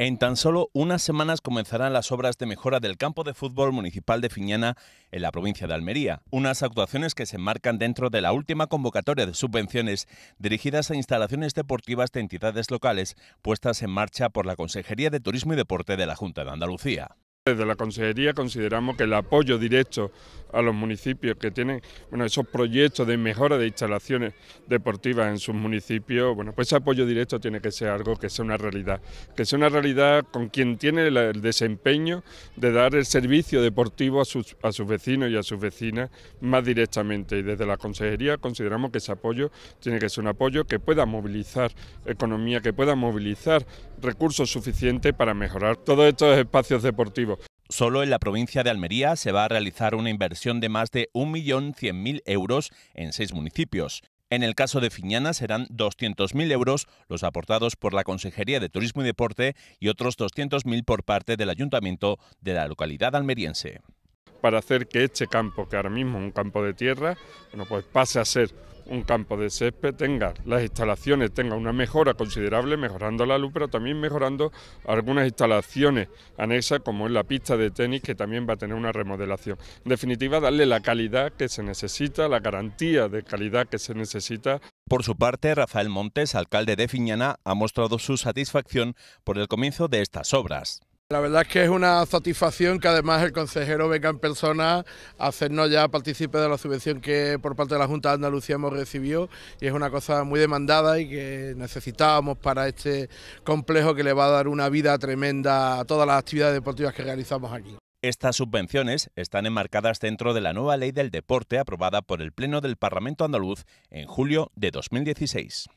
En tan solo unas semanas comenzarán las obras de mejora del campo de fútbol municipal de Fiñana en la provincia de Almería, unas actuaciones que se enmarcan dentro de la última convocatoria de subvenciones dirigidas a instalaciones deportivas de entidades locales puestas en marcha por la Consejería de Turismo y Deporte de la Junta de Andalucía. Desde la Consejería consideramos que el apoyo directo a los municipios que tienen bueno, esos proyectos de mejora de instalaciones deportivas en sus municipios, bueno, pues ese apoyo directo tiene que ser algo que sea una realidad, que sea una realidad con quien tiene el desempeño de dar el servicio deportivo a sus, a sus vecinos y a sus vecinas más directamente. Y desde la Consejería consideramos que ese apoyo tiene que ser un apoyo que pueda movilizar economía, que pueda movilizar recursos suficientes para mejorar todos estos espacios deportivos. Solo en la provincia de Almería se va a realizar una inversión de más de 1.100.000 euros en seis municipios. En el caso de Fiñana serán 200.000 euros los aportados por la Consejería de Turismo y Deporte y otros 200.000 por parte del Ayuntamiento de la localidad almeriense. Para hacer que este campo, que ahora mismo es un campo de tierra, bueno, pues pase a ser un campo de césped, tenga las instalaciones, tenga una mejora considerable, mejorando la luz, pero también mejorando algunas instalaciones anexas, como es la pista de tenis, que también va a tener una remodelación. En definitiva, darle la calidad que se necesita, la garantía de calidad que se necesita. Por su parte, Rafael Montes, alcalde de Fiñana, ha mostrado su satisfacción por el comienzo de estas obras. La verdad es que es una satisfacción que además el consejero venga en persona a hacernos ya partícipe de la subvención que por parte de la Junta de Andalucía hemos recibido y es una cosa muy demandada y que necesitábamos para este complejo que le va a dar una vida tremenda a todas las actividades deportivas que realizamos aquí. Estas subvenciones están enmarcadas dentro de la nueva ley del deporte aprobada por el Pleno del Parlamento Andaluz en julio de 2016.